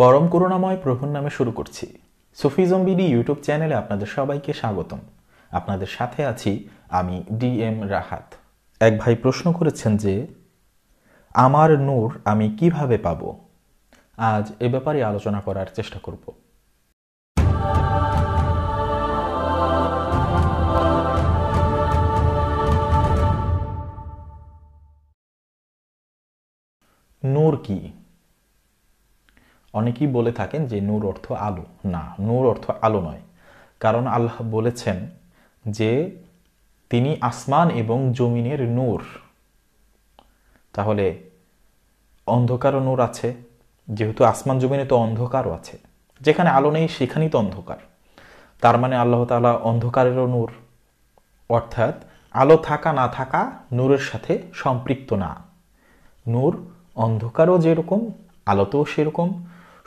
পরম করুণাময় প্রভুর নামে শুরু করছি সুফিজম বিডি ইউটিউব চ্যানেলে আপনাদের সবাইকে স্বাগতম আপনাদের সাথে আছি আমি ডি এম রাহাত এক ভাই প্রশ্ন করেছেন যে আমার নূর আমি কিভাবে পাব আজ এ ব্যাপারে আলোচনা করার চেষ্টা করব নূর কি অনেকেই বলে থাকেন যে নূর অর্থ আলো না নূর অর্থ আলো নয় কারণ আল্লাহ বলেছেন যে তিনি আসমান এবং জমিনের নূর তাহলে অন্ধকারও নূর আছে যেহেতু আসমান জমিনে তো অন্ধকারও আছে যেখানে আলো নেই সেখানেই তো অন্ধকার তার মানে আল্লাহ তালা অন্ধকারেরও নূর অর্থাৎ আলো থাকা না থাকা নূরের সাথে সম্পৃক্ত না নূর অন্ধকারও যেরকম আলোতেও সেরকম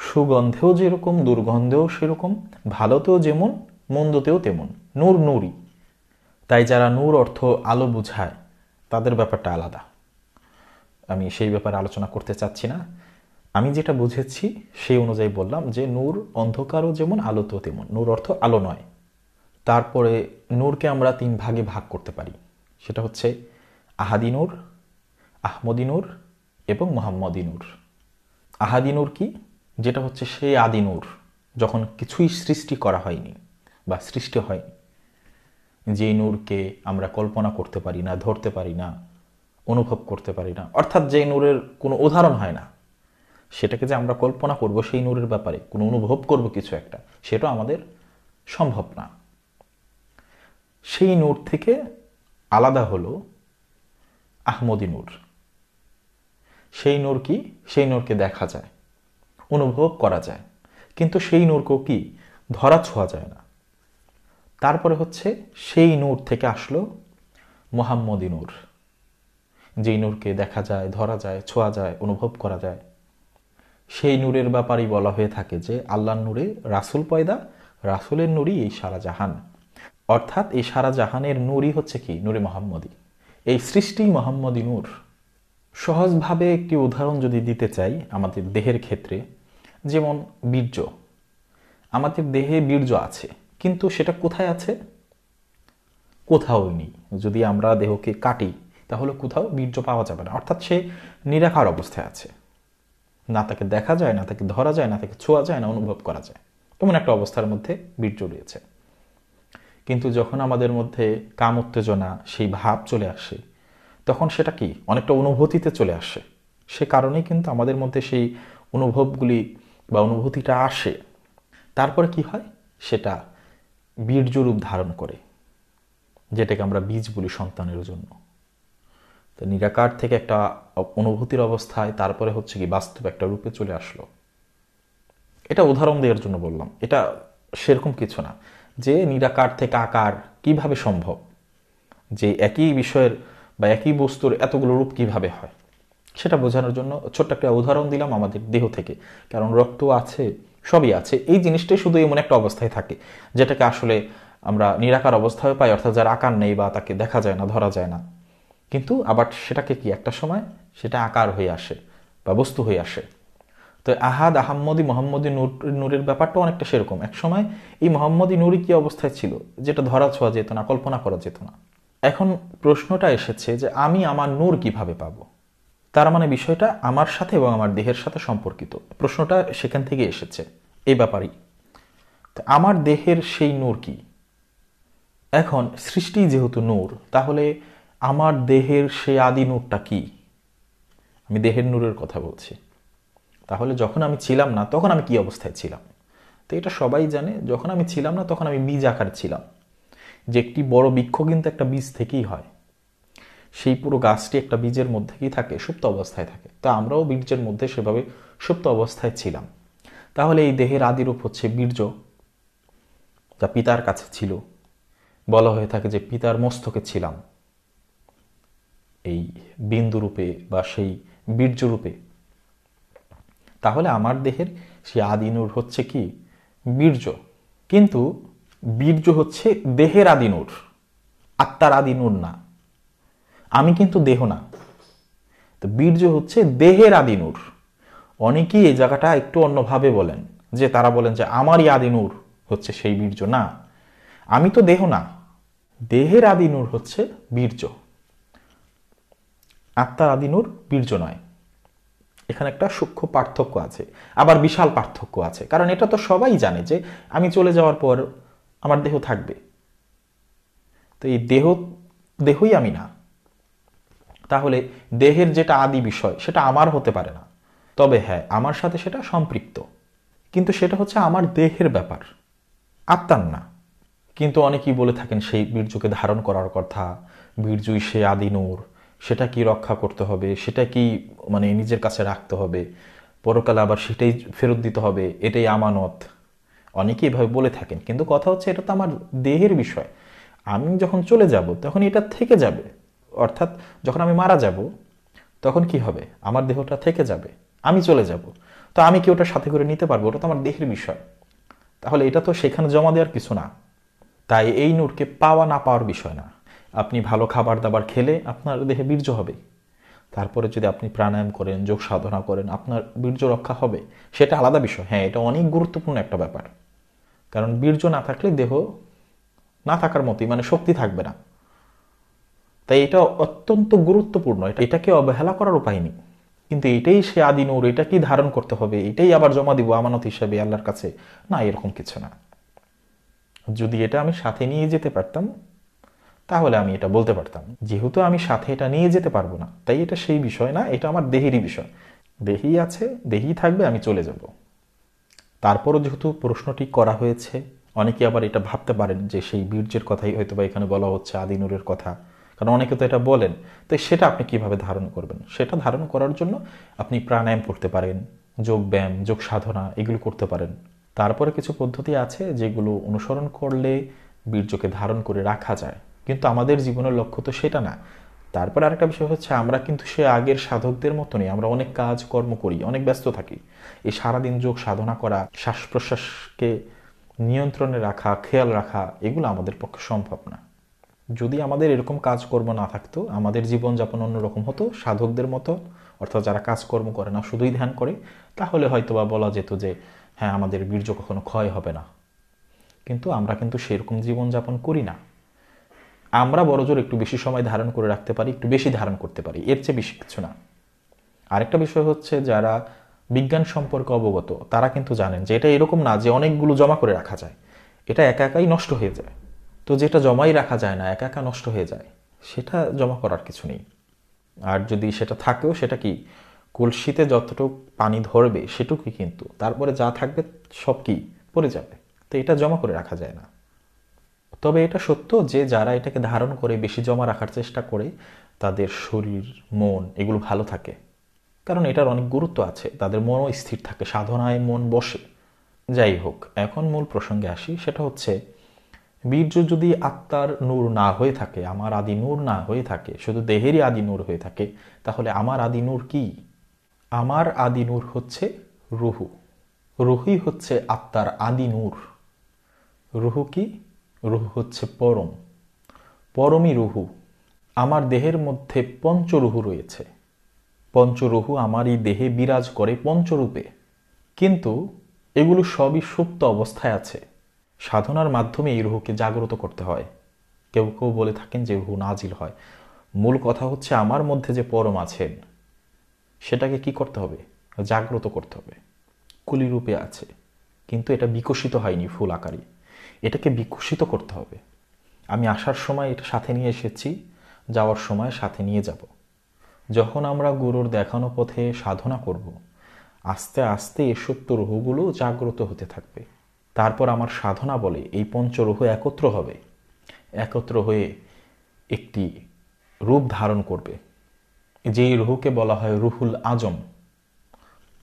সুগন্ধেও যেরকম দুর্গন্ধেও সেরকম ভালোতেও যেমন মন্দতেও তেমন নূর নূরই তাই যারা নূর অর্থ আলো বুঝায় তাদের ব্যাপারটা আলাদা আমি সেই ব্যাপারে আলোচনা করতে চাচ্ছি না আমি যেটা বুঝেছি সেই অনুযায়ী বললাম যে নূর অন্ধকারও যেমন আলোতেও তেমন নূর অর্থ আলো নয় তারপরে নূরকে আমরা তিন ভাগে ভাগ করতে পারি সেটা হচ্ছে আহাদিনুর আহমদিনুর এবং মোহাম্মদিনুর আহাদিনুর কি যেটা হচ্ছে সেই আদি নূর যখন কিছুই সৃষ্টি করা হয়নি বা সৃষ্টি হয়নি যে নূরকে আমরা কল্পনা করতে পারি না ধরতে পারি না অনুভব করতে পারি না অর্থাৎ যে নূরের কোনো উদাহরণ হয় না সেটাকে যে আমরা কল্পনা করব সেই নূরের ব্যাপারে কোনো অনুভব করব কিছু একটা সেটা আমাদের সম্ভব না সেই নূর থেকে আলাদা হলো আহমদি নূর সেই নূর কি সেই নূরকে দেখা যায় অনুভব করা যায় কিন্তু সেই নূরকেও কি ধরা ছোঁয়া যায় না তারপরে হচ্ছে সেই নূর থেকে আসলো মোহাম্মদী নূর যেই নূরকে দেখা যায় ধরা যায় ছোঁয়া যায় অনুভব করা যায় সেই নূরের ব্যাপারেই বলা হয়ে থাকে যে আল্লাহর নূরে রাসুল পয়দা রাসুলের নূরই এই সারা জাহান অর্থাৎ এই সারা জাহানের নূরই হচ্ছে কি নূরে মোহাম্মদী এই সৃষ্টি মোহাম্মদী নূর সহজভাবে একটি উদাহরণ যদি দিতে চাই আমাদের দেহের ক্ষেত্রে যেমন বীর্য আমাদের দেহে বীর্য আছে কিন্তু সেটা কোথায় আছে কোথাও নেই যদি আমরা দেহকে কাটি তাহলে কোথাও বীর্য পাওয়া যাবে না অর্থাৎ সে নিরাকার অবস্থায় আছে না তাকে দেখা যায় না তাকে ধরা যায় না তাকে ছোঁয়া যায় না অনুভব করা যায় এমন একটা অবস্থার মধ্যে বীর্য রয়েছে কিন্তু যখন আমাদের মধ্যে কাম উত্তেজনা সেই ভাব চলে আসে তখন সেটা কি অনেকটা অনুভূতিতে চলে আসে সে কারণেই কিন্তু আমাদের মধ্যে সেই অনুভবগুলি বা অনুভূতিটা আসে তারপরে কি হয় সেটা বীর্যরূপ ধারণ করে যেটাকে আমরা বীজ বলি সন্তানের জন্য তো নিরাকার থেকে একটা অনুভূতির অবস্থায় তারপরে হচ্ছে কি বাস্তব একটা রূপে চলে আসলো এটা উদাহরণ দেওয়ার জন্য বললাম এটা সেরকম কিছু না যে নিরাকার থেকে আকার কিভাবে সম্ভব যে একই বিষয়ের বা একই বস্তুর এতগুলো রূপ কিভাবে হয় সেটা বোঝানোর জন্য ছোট্ট একটা উদাহরণ দিলাম আমাদের দেহ থেকে কারণ রক্ত আছে সবই আছে এই জিনিসটাই শুধু এমন একটা অবস্থায় থাকে যেটাকে আসলে আমরা নিরাকার অবস্থায় পাই অর্থাৎ যার আকার নেই বা তাকে দেখা যায় না ধরা যায় না কিন্তু আবার সেটাকে কি একটা সময় সেটা আকার হয়ে আসে বা বস্তু হয়ে আসে তো আহাদ আহাম্মদী মোহাম্মদী নূর নূরের ব্যাপারটা অনেকটা সেরকম এক সময় এই মোহাম্মদী নূরই কী অবস্থায় ছিল যেটা ধরা ছোঁয়া যেত না কল্পনা করা যেত না এখন প্রশ্নটা এসেছে যে আমি আমার নূর কিভাবে পাবো তার মানে বিষয়টা আমার সাথে এবং আমার দেহের সাথে সম্পর্কিত প্রশ্নটা সেখান থেকে এসেছে এই ব্যাপারই আমার দেহের সেই নূর কি এখন সৃষ্টি যেহেতু নূর তাহলে আমার দেহের সেই আদি নূরটা কি আমি দেহের নূরের কথা বলছি তাহলে যখন আমি ছিলাম না তখন আমি কি অবস্থায় ছিলাম তো এটা সবাই জানে যখন আমি ছিলাম না তখন আমি বীজ আকার ছিলাম যে একটি বড় বৃক্ষ কিন্তু একটা বীজ থেকেই হয় সেই পুরো গাছটি একটা বীজের মধ্যে কি থাকে সুপ্ত অবস্থায় থাকে তো আমরাও বীর্যের মধ্যে সেভাবে সুপ্ত অবস্থায় ছিলাম তাহলে এই দেহের আদিরূপ হচ্ছে বীর্য যা পিতার কাছে ছিল বলা হয়ে থাকে যে পিতার মস্তকে ছিলাম এই বিন্দুরূপে বা সেই বীর্যরূপে তাহলে আমার দেহের সেই আদিনুর হচ্ছে কি বীর্য কিন্তু বীর্য হচ্ছে দেহের আদিনুর আত্মার আদিনুর না আমি কিন্তু দেহ না তো বীর্য হচ্ছে দেহের আদি নূর অনেকেই এই জায়গাটা একটু অন্যভাবে বলেন যে তারা বলেন যে আমারই আদি নূর হচ্ছে সেই বীর্য না আমি তো দেহ না দেহের আদি নূর হচ্ছে বীর্য আত্মার আদি নূর বীর্য নয় এখানে একটা সূক্ষ্ম পার্থক্য আছে আবার বিশাল পার্থক্য আছে কারণ এটা তো সবাই জানে যে আমি চলে যাওয়ার পর আমার দেহ থাকবে তো এই দেহ দেহই আমি না তাহলে দেহের যেটা আদি বিষয় সেটা আমার হতে পারে না তবে হ্যাঁ আমার সাথে সেটা সম্পৃক্ত কিন্তু সেটা হচ্ছে আমার দেহের ব্যাপার আত্মার না কিন্তু অনেকেই বলে থাকেন সেই বীর্যকে ধারণ করার কথা বীর্যই সে আদি নূর সেটা কি রক্ষা করতে হবে সেটা কি মানে নিজের কাছে রাখতে হবে পরকালে আবার সেটাই ফেরত দিতে হবে এটাই আমানত অনেকেই এভাবে বলে থাকেন কিন্তু কথা হচ্ছে এটা তো আমার দেহের বিষয় আমি যখন চলে যাব তখন এটা থেকে যাবে অর্থাৎ যখন আমি মারা যাব তখন কি হবে আমার দেহটা থেকে যাবে আমি চলে যাব তো আমি কি ওটা সাথে করে নিতে পারবো ওটা তো আমার দেহের বিষয় তাহলে এটা তো সেখানে জমা দেওয়ার কিছু না তাই এই নূরকে পাওয়া না পাওয়ার বিষয় না আপনি ভালো খাবার দাবার খেলে আপনার দেহে বীর্য হবে তারপরে যদি আপনি প্রাণায়াম করেন যোগ সাধনা করেন আপনার বীর্য রক্ষা হবে সেটা আলাদা বিষয় হ্যাঁ এটা অনেক গুরুত্বপূর্ণ একটা ব্যাপার কারণ বীর্য না থাকলে দেহ না থাকার মতোই মানে শক্তি থাকবে না তাই এটা অত্যন্ত গুরুত্বপূর্ণ এটা এটাকে অবহেলা করার উপায় নেই কিন্তু এটাই সে আদি নূর এটাকেই ধারণ করতে হবে এটাই আবার জমা দিব আমানত হিসাবে আল্লাহর কাছে না এরকম কিছু না যদি এটা আমি সাথে নিয়ে যেতে পারতাম তাহলে আমি এটা বলতে পারতাম যেহেতু আমি সাথে এটা নিয়ে যেতে পারবো না তাই এটা সেই বিষয় না এটা আমার দেহেরই বিষয় দেহি আছে দেহি থাকবে আমি চলে যাব তারপরও যেহেতু প্রশ্নটি করা হয়েছে অনেকে আবার এটা ভাবতে পারেন যে সেই বীর্যের কথাই হয়তো বা এখানে বলা হচ্ছে আদিনুরের কথা কারণ অনেকে তো এটা বলেন তো সেটা আপনি কিভাবে ধারণ করবেন সেটা ধারণ করার জন্য আপনি প্রাণায়াম করতে পারেন যোগ ব্যায়াম যোগ সাধনা এগুলো করতে পারেন তারপরে কিছু পদ্ধতি আছে যেগুলো অনুসরণ করলে বীর্যকে ধারণ করে রাখা যায় কিন্তু আমাদের জীবনের লক্ষ্য তো সেটা না তারপর আরেকটা বিষয় হচ্ছে আমরা কিন্তু সে আগের সাধকদের মতনই আমরা অনেক কাজ কর্ম করি অনেক ব্যস্ত থাকি এই সারাদিন যোগ সাধনা করা শ্বাস প্রশ্বাসকে নিয়ন্ত্রণে রাখা খেয়াল রাখা এগুলো আমাদের পক্ষে সম্ভব না যদি আমাদের এরকম কাজকর্ম না থাকতো আমাদের জীবনযাপন অন্যরকম হতো সাধকদের মতো অর্থাৎ যারা কাজকর্ম করে না শুধুই ধ্যান করে তাহলে হয়তো বা বলা যেত যে হ্যাঁ আমাদের বীর্য কখনো ক্ষয় হবে না কিন্তু আমরা কিন্তু সেরকম জীবনযাপন করি না আমরা বড়জোর একটু বেশি সময় ধারণ করে রাখতে পারি একটু বেশি ধারণ করতে পারি এর চেয়ে বেশি কিছু না আরেকটা বিষয় হচ্ছে যারা বিজ্ঞান সম্পর্কে অবগত তারা কিন্তু জানেন যে এটা এরকম না যে অনেকগুলো জমা করে রাখা যায় এটা একা একাই নষ্ট হয়ে যায় তো যেটা জমাই রাখা যায় না একা একা নষ্ট হয়ে যায় সেটা জমা করার কিছু নেই আর যদি সেটা থাকেও সেটা কি কলসিতে যতটুকু পানি ধরবে সেটুকুই কিন্তু তারপরে যা থাকবে সব কি পড়ে যাবে তো এটা জমা করে রাখা যায় না তবে এটা সত্য যে যারা এটাকে ধারণ করে বেশি জমা রাখার চেষ্টা করে তাদের শরীর মন এগুলো ভালো থাকে কারণ এটার অনেক গুরুত্ব আছে তাদের মনও স্থির থাকে সাধনায় মন বসে যাই হোক এখন মূল প্রসঙ্গে আসি সেটা হচ্ছে বীর্য যদি আত্মার নূর না হয়ে থাকে আমার আদি নূর না হয়ে থাকে শুধু দেহেরই আদি নূর হয়ে থাকে তাহলে আমার আদি নূর কি আমার আদি নূর হচ্ছে রুহু রুহুই হচ্ছে আত্মার আদি নূর রুহু কি রুহু হচ্ছে পরম পরমই রুহু আমার দেহের মধ্যে পঞ্চরুহু রয়েছে পঞ্চরুহু আমার এই দেহে বিরাজ করে পঞ্চরূপে কিন্তু এগুলো সবই সুপ্ত অবস্থায় আছে সাধনার মাধ্যমে এই রুহকে জাগ্রত করতে হয় কেউ কেউ বলে থাকেন যে রুহু নাজিল হয় মূল কথা হচ্ছে আমার মধ্যে যে পরম আছেন সেটাকে কি করতে হবে জাগ্রত করতে হবে কুলিরূপে আছে কিন্তু এটা বিকশিত হয়নি ফুল আকারে এটাকে বিকশিত করতে হবে আমি আসার সময় এটা সাথে নিয়ে এসেছি যাওয়ার সময় সাথে নিয়ে যাব যখন আমরা গুরুর দেখানো পথে সাধনা করব আস্তে আস্তে এসব তরুহগুলো জাগ্রত হতে থাকবে তারপর আমার সাধনা বলে এই পঞ্চরূহ একত্র হবে একত্র হয়ে একটি রূপ ধারণ করবে যে রুহুকে বলা হয় রুহুল আজম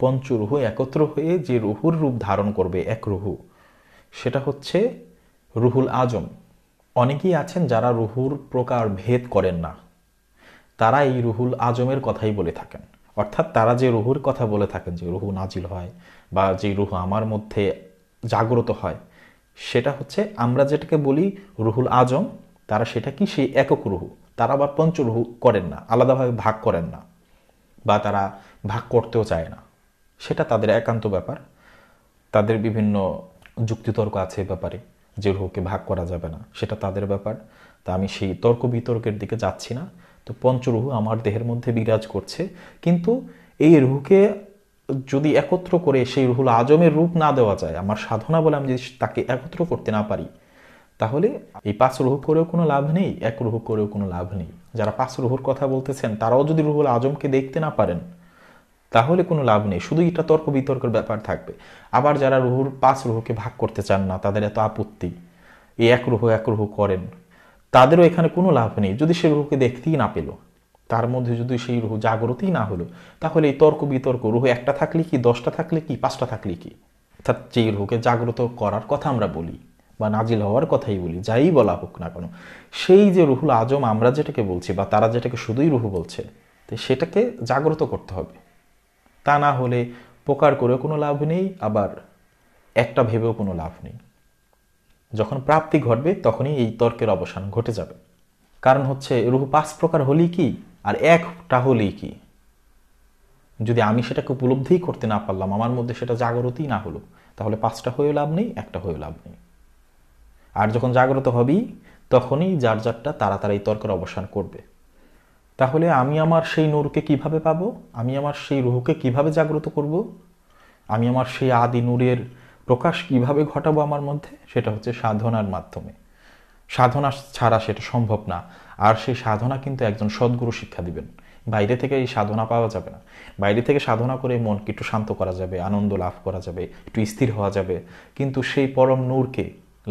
পঞ্চরুহ একত্র হয়ে যে রুহুর রূপ ধারণ করবে এক রুহু সেটা হচ্ছে রুহুল আজম অনেকেই আছেন যারা রুহুর প্রকার ভেদ করেন না তারা এই রুহুল আজমের কথাই বলে থাকেন অর্থাৎ তারা যে রুহুর কথা বলে থাকেন যে রুহু নাজিল হয় বা যে রুহু আমার মধ্যে জাগ্রত হয় সেটা হচ্ছে আমরা যেটাকে বলি রুহুল আজম তারা সেটা কি সেই একক রুহু তারা আবার পঞ্চরুহু করেন না আলাদাভাবে ভাগ করেন না বা তারা ভাগ করতেও চায় না সেটা তাদের একান্ত ব্যাপার তাদের বিভিন্ন যুক্তিতর্ক আছে ব্যাপারে যে রুহুকে ভাগ করা যাবে না সেটা তাদের ব্যাপার তা আমি সেই তর্ক বিতর্কের দিকে যাচ্ছি না তো পঞ্চরুহু আমার দেহের মধ্যে বিরাজ করছে কিন্তু এই রুহুকে যদি একত্র করে সেই রুহুল আজমের রূপ না দেওয়া যায় আমার সাধনা বলে আমি যদি তাকে একত্র করতে না পারি তাহলে এই পাঁচ রুহ করেও কোনো লাভ নেই এক রুহ করেও কোনো লাভ নেই যারা পাঁচ রুহুর কথা বলতেছেন তারাও যদি রুহুল আজমকে দেখতে না পারেন তাহলে কোনো লাভ নেই শুধু এটা তর্ক বিতর্কের ব্যাপার থাকবে আবার যারা রুহুর পাঁচ রুহকে ভাগ করতে চান না তাদের এত আপত্তি এই এক রুহ এক রুহ করেন তাদেরও এখানে কোনো লাভ নেই যদি সে রুহুকে দেখতেই না পেলো তার মধ্যে যদি সেই রুহ জাগ্রতই না হলো তাহলে এই তর্ক বিতর্ক রুহ একটা থাকলে কি দশটা থাকলে কি পাঁচটা থাকলে কি অর্থাৎ যেই রুহকে জাগ্রত করার কথা আমরা বলি বা নাজিল হওয়ার কথাই বলি যাই বলা হোক না কেন সেই যে রুহুল আজম আমরা যেটাকে বলছি বা তারা যেটাকে শুধুই রুহু বলছে তো সেটাকে জাগ্রত করতে হবে তা না হলে পোকার করেও কোনো লাভ নেই আবার একটা ভেবেও কোনো লাভ নেই যখন প্রাপ্তি ঘটবে তখনই এই তর্কের অবসান ঘটে যাবে কারণ হচ্ছে রুহু পাঁচ প্রকার হলেই কি আর একটা হলেই কি যদি আমি সেটাকে উপলব্ধিই করতে না পারলাম আমার মধ্যে সেটা জাগ্রতই না হলো তাহলে পাঁচটা হয়েও লাভ নেই একটা হয়েও লাভ নেই আর যখন জাগ্রত হবি তখনই যার যারটা তাড়াতাড়ি তর্কের অবসান করবে তাহলে আমি আমার সেই নূরকে কিভাবে পাবো আমি আমার সেই রুহকে কিভাবে জাগ্রত করব। আমি আমার সেই আদি নূরের প্রকাশ কিভাবে ঘটাবো আমার মধ্যে সেটা হচ্ছে সাধনার মাধ্যমে সাধনা ছাড়া সেটা সম্ভব না আর সেই সাধনা কিন্তু একজন সদ্গুরু শিক্ষা দিবেন বাইরে থেকে এই সাধনা পাওয়া যাবে না বাইরে থেকে সাধনা করে মনকে একটু শান্ত করা যাবে আনন্দ লাভ করা যাবে একটু স্থির হওয়া যাবে কিন্তু সেই পরম নূরকে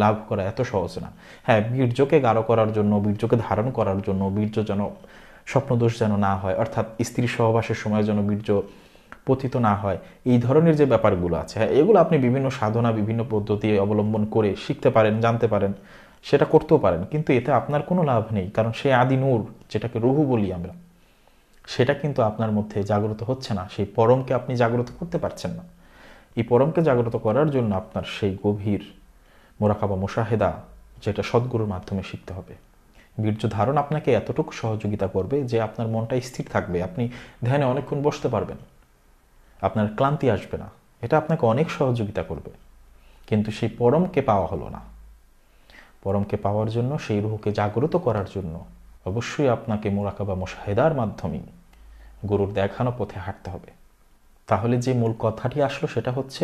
লাভ করা এত সহজ না হ্যাঁ বীর্যকে গাঢ় করার জন্য বীর্যকে ধারণ করার জন্য বীর্য যেন স্বপ্নদোষ যেন না হয় অর্থাৎ স্ত্রী সহবাসের সময় যেন বীর্য পতিত না হয় এই ধরনের যে ব্যাপারগুলো আছে হ্যাঁ এগুলো আপনি বিভিন্ন সাধনা বিভিন্ন পদ্ধতি অবলম্বন করে শিখতে পারেন জানতে পারেন সেটা করতেও পারেন কিন্তু এতে আপনার কোনো লাভ নেই কারণ সেই আদি নূর যেটাকে রুহু বলি আমরা সেটা কিন্তু আপনার মধ্যে জাগ্রত হচ্ছে না সেই পরমকে আপনি জাগ্রত করতে পারছেন না এই পরমকে জাগ্রত করার জন্য আপনার সেই গভীর মোরাকাবা মোশাহেদা যেটা সদ্গুরুর মাধ্যমে শিখতে হবে বীর্য ধারণ আপনাকে এতটুকু সহযোগিতা করবে যে আপনার মনটা স্থির থাকবে আপনি ধ্যানে অনেকক্ষণ বসতে পারবেন আপনার ক্লান্তি আসবে না এটা আপনাকে অনেক সহযোগিতা করবে কিন্তু সেই পরমকে পাওয়া হলো না পরমকে পাওয়ার জন্য সেই রুহকে জাগ্রত করার জন্য অবশ্যই আপনাকে মোরাকাবা মোশাহেদার মাধ্যমে গুরুর দেখানো পথে হাঁটতে হবে তাহলে যে মূল কথাটি আসলো সেটা হচ্ছে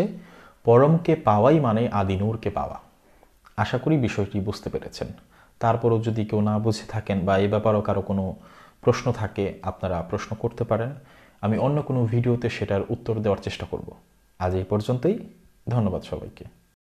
পরমকে পাওয়াই মানে আদিনুরকে পাওয়া আশা করি বিষয়টি বুঝতে পেরেছেন তারপরও যদি কেউ না বুঝে থাকেন বা এ ব্যাপারেও কারো কোনো প্রশ্ন থাকে আপনারা প্রশ্ন করতে পারেন আমি অন্য কোনো ভিডিওতে সেটার উত্তর দেওয়ার চেষ্টা করব আজ এই পর্যন্তই ধন্যবাদ সবাইকে